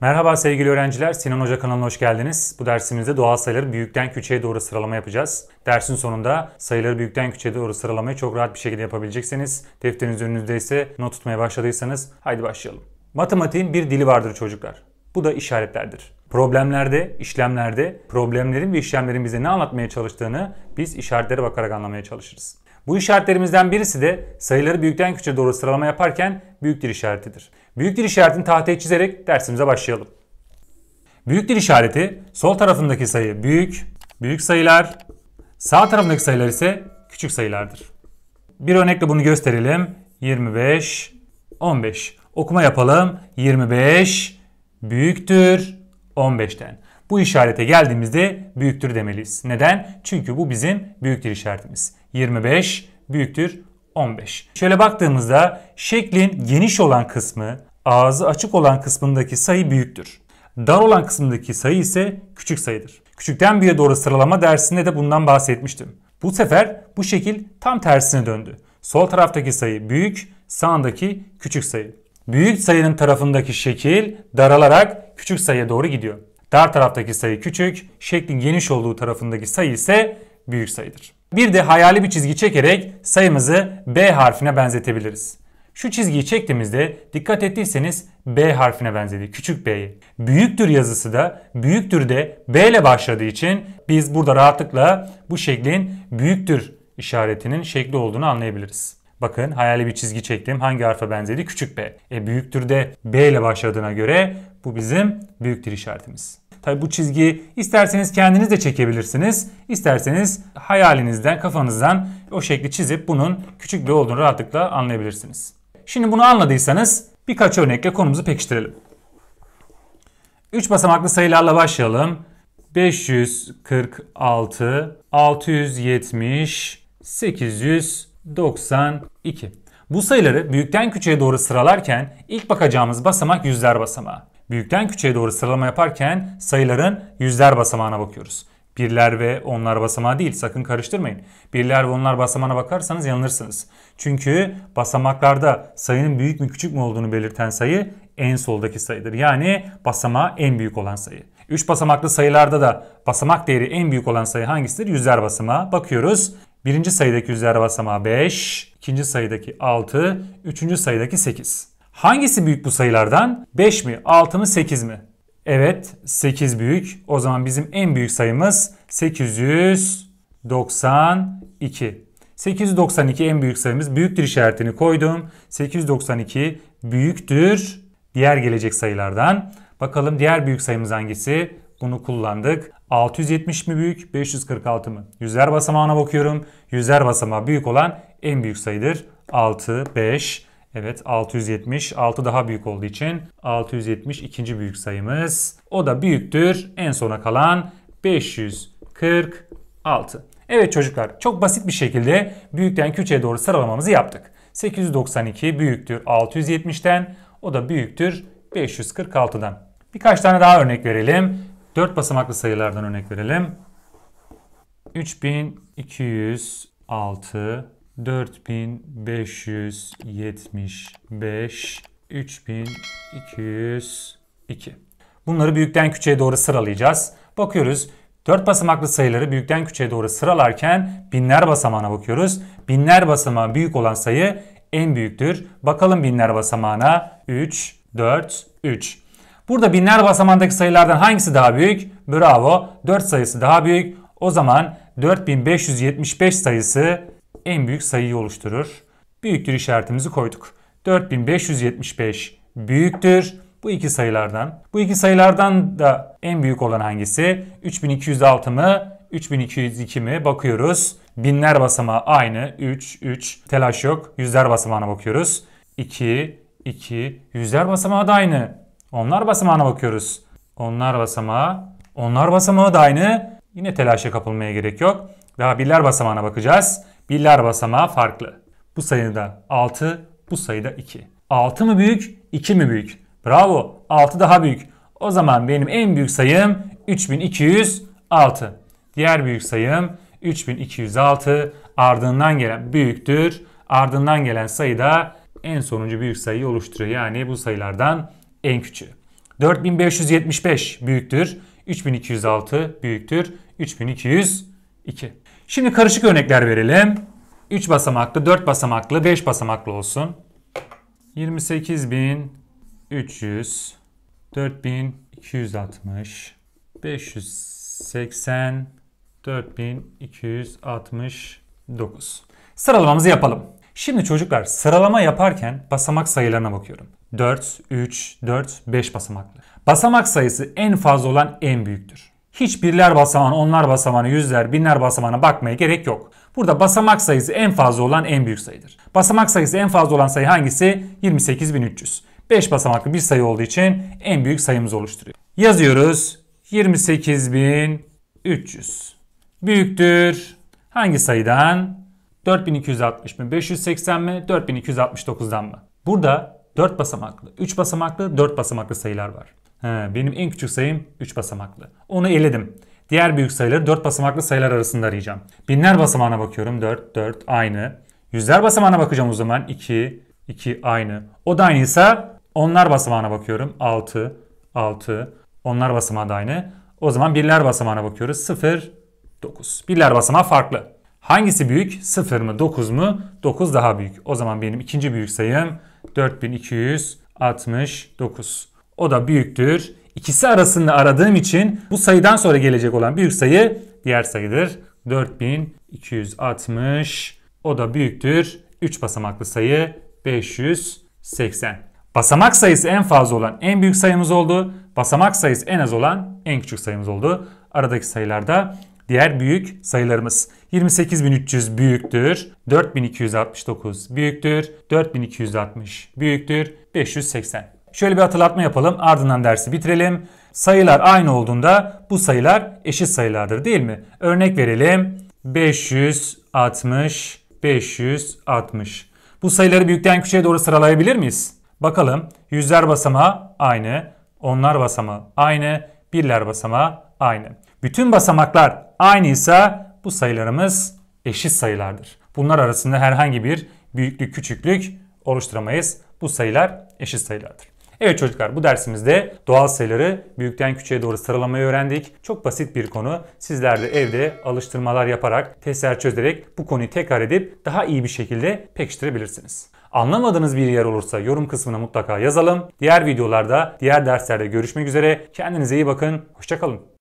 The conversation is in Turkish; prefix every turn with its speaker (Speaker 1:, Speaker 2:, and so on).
Speaker 1: Merhaba sevgili öğrenciler, Sinan Hoca kanalına hoş geldiniz. Bu dersimizde doğal sayıları büyükten küçüğe doğru sıralama yapacağız. Dersin sonunda sayıları büyükten küçüğe doğru sıralamayı çok rahat bir şekilde yapabilecekseniz, Defteriniz ise not tutmaya başladıysanız haydi başlayalım. Matematiğin bir dili vardır çocuklar. Bu da işaretlerdir. Problemlerde, işlemlerde problemlerin ve işlemlerin bize ne anlatmaya çalıştığını biz işaretlere bakarak anlamaya çalışırız. Bu işaretlerimizden birisi de sayıları büyükten küçüğe doğru sıralama yaparken büyüktür işaretidir. Büyüktür işaretini tahtaya çizerek dersimize başlayalım. Büyüktür işareti sol tarafındaki sayı büyük, büyük sayılar, sağ tarafındaki sayılar ise küçük sayılardır. Bir örnekle bunu gösterelim. 25, 15. Okuma yapalım. 25 büyüktür 15'ten. Bu işarete geldiğimizde büyüktür demeliyiz. Neden? Çünkü bu bizim büyüktür işaretimiz. 25 büyüktür 15. Şöyle baktığımızda şeklin geniş olan kısmı ağzı açık olan kısmındaki sayı büyüktür. Dar olan kısmındaki sayı ise küçük sayıdır. Küçükten büyüğe doğru sıralama dersinde de bundan bahsetmiştim. Bu sefer bu şekil tam tersine döndü. Sol taraftaki sayı büyük, sağındaki küçük sayı. Büyük sayının tarafındaki şekil daralarak küçük sayıya doğru gidiyor. Dar taraftaki sayı küçük, şeklin geniş olduğu tarafındaki sayı ise büyük sayıdır. Bir de hayali bir çizgi çekerek sayımızı B harfine benzetebiliriz. Şu çizgiyi çektiğimizde dikkat ettiyseniz B harfine benzedi. Küçük B'yi. Büyüktür yazısı da büyüktür de B ile başladığı için biz burada rahatlıkla bu şeklin büyüktür işaretinin şekli olduğunu anlayabiliriz. Bakın hayali bir çizgi çektim. Hangi harfe benzedi? Küçük B. E büyüktür de B ile başladığına göre bu bizim büyüktür işaretimiz. Tabi bu çizgi isterseniz kendiniz de çekebilirsiniz. İsterseniz hayalinizden, kafanızdan o şekli çizip bunun küçük B olduğunu rahatlıkla anlayabilirsiniz. Şimdi bunu anladıysanız birkaç örnekle konumuzu pekiştirelim. 3 basamaklı sayılarla başlayalım. 546, 670, 800 92. Bu sayıları büyükten küçüğe doğru sıralarken ilk bakacağımız basamak yüzler basamağı. Büyükten küçüğe doğru sıralama yaparken sayıların yüzler basamağına bakıyoruz. Birler ve onlar basamağı değil sakın karıştırmayın. Birler ve onlar basamağına bakarsanız yanılırsınız. Çünkü basamaklarda sayının büyük mü küçük mü olduğunu belirten sayı en soldaki sayıdır. Yani basamağı en büyük olan sayı. 3 basamaklı sayılarda da basamak değeri en büyük olan sayı hangisidir? Yüzler basamağı. Bakıyoruz Birinci sayıdaki yüzler basamağı 5, ikinci sayıdaki 6, üçüncü sayıdaki 8. Hangisi büyük bu sayılardan? 5 mi, 6 mı, 8 mi? Evet 8 büyük. O zaman bizim en büyük sayımız 892. 892 en büyük sayımız. Büyüktür işaretini koydum. 892 büyüktür diğer gelecek sayılardan. Bakalım diğer büyük sayımız hangisi? Bunu kullandık. 670 mi büyük? 546 mı? Yüzler basamağına bakıyorum. Yüzler basamağı büyük olan en büyük sayıdır. 6, 5. Evet 670. 6 daha büyük olduğu için 670 ikinci büyük sayımız. O da büyüktür. En sona kalan 546. Evet çocuklar çok basit bir şekilde büyükten küçüğe doğru sıralamamızı yaptık. 892 büyüktür 670'ten o da büyüktür 546'dan. Birkaç tane daha örnek verelim. 4 basamaklı sayılardan örnek verelim. 3206 4575 3202 Bunları büyükten küçüğe doğru sıralayacağız. Bakıyoruz 4 basamaklı sayıları büyükten küçüğe doğru sıralarken binler basamağına bakıyoruz. Binler basamağı büyük olan sayı en büyüktür. Bakalım binler basamağına 3, 4, 3. Burada binler basamandaki sayılardan hangisi daha büyük? Bravo 4 sayısı daha büyük. O zaman 4575 sayısı en büyük sayıyı oluşturur. Büyüktür işaretimizi koyduk. 4575 büyüktür bu iki sayılardan. Bu iki sayılardan da en büyük olan hangisi? 3206 mı? 3202 mi? Bakıyoruz. Binler basamağı aynı. 3, 3. Telaş yok. Yüzler basamağına bakıyoruz. 2, 2. Yüzler basamağı da aynı. Onlar basamağına bakıyoruz. Onlar basamağı. Onlar basamağı da aynı. Yine telaşa kapılmaya gerek yok. Daha birler basamağına bakacağız. Birler basamağı farklı. Bu sayıda 6, bu sayıda 2. 6 mı büyük, 2 mi büyük? Bravo, 6 daha büyük. O zaman benim en büyük sayım 3206. Diğer büyük sayım 3206. Ardından gelen büyüktür. Ardından gelen sayı da en sonuncu büyük sayıyı oluşturuyor. Yani bu sayılardan en küçüğü. 4575 büyüktür. 3206 büyüktür. 3202. Şimdi karışık örnekler verelim. 3 basamaklı, 4 basamaklı, 5 basamaklı olsun. 28300 4260 580 4269. Sıralamamızı yapalım. Şimdi çocuklar sıralama yaparken basamak sayılarına bakıyorum. 4, 3, 4, 5 basamaklı. Basamak sayısı en fazla olan en büyüktür. Hiç birler basamağına, onlar basamağına, yüzler, binler basamağına bakmaya gerek yok. Burada basamak sayısı en fazla olan en büyük sayıdır. Basamak sayısı en fazla olan sayı hangisi? 28300. 5 basamaklı bir sayı olduğu için en büyük sayımızı oluşturuyor. Yazıyoruz. 28300 büyüktür hangi sayıdan? 4260 mi 580 mi 4269'dan mı? Burada 4 basamaklı, 3 basamaklı, 4 basamaklı sayılar var. He, benim en küçük sayım 3 basamaklı. Onu eledim. Diğer büyük sayıları 4 basamaklı sayılar arasında arayacağım. Binler basamağına bakıyorum. 4, 4 aynı. Yüzler basamağına bakacağım o zaman. 2, 2 aynı. O da aynıysa onlar basamağına bakıyorum. 6, 6. Onlar basamağı da aynı. O zaman birler basamağına bakıyoruz. 0, 9. Birler basamağı farklı. Hangisi büyük? 0 mı 9 mu? 9 daha büyük. O zaman benim ikinci büyük sayım 4269. O da büyüktür. İkisi arasında aradığım için bu sayıdan sonra gelecek olan büyük sayı diğer sayıdır. 4260 o da büyüktür. 3 basamaklı sayı 580. Basamak sayısı en fazla olan en büyük sayımız oldu. Basamak sayısı en az olan en küçük sayımız oldu. Aradaki sayılar da diğer büyük sayılarımız. 28300 büyüktür 4269 büyüktür 4260 büyüktür 580. Şöyle bir hatırlatma yapalım ardından dersi bitirelim. Sayılar aynı olduğunda bu sayılar eşit sayılardır değil mi? Örnek verelim 560 560. Bu sayıları büyükten küçüğe doğru sıralayabilir miyiz? Bakalım yüzler basamağı aynı, onlar basamağı aynı, birler basamağı aynı. Bütün basamaklar aynıysa bu sayılarımız eşit sayılardır. Bunlar arasında herhangi bir büyüklük küçüklük oluşturamayız. Bu sayılar eşit sayılardır. Evet çocuklar bu dersimizde doğal sayıları büyükten küçüğe doğru sıralamayı öğrendik. Çok basit bir konu. Sizler de evde alıştırmalar yaparak, testler çözerek bu konuyu tekrar edip daha iyi bir şekilde pekiştirebilirsiniz. Anlamadığınız bir yer olursa yorum kısmına mutlaka yazalım. Diğer videolarda, diğer derslerde görüşmek üzere. Kendinize iyi bakın. Hoşçakalın.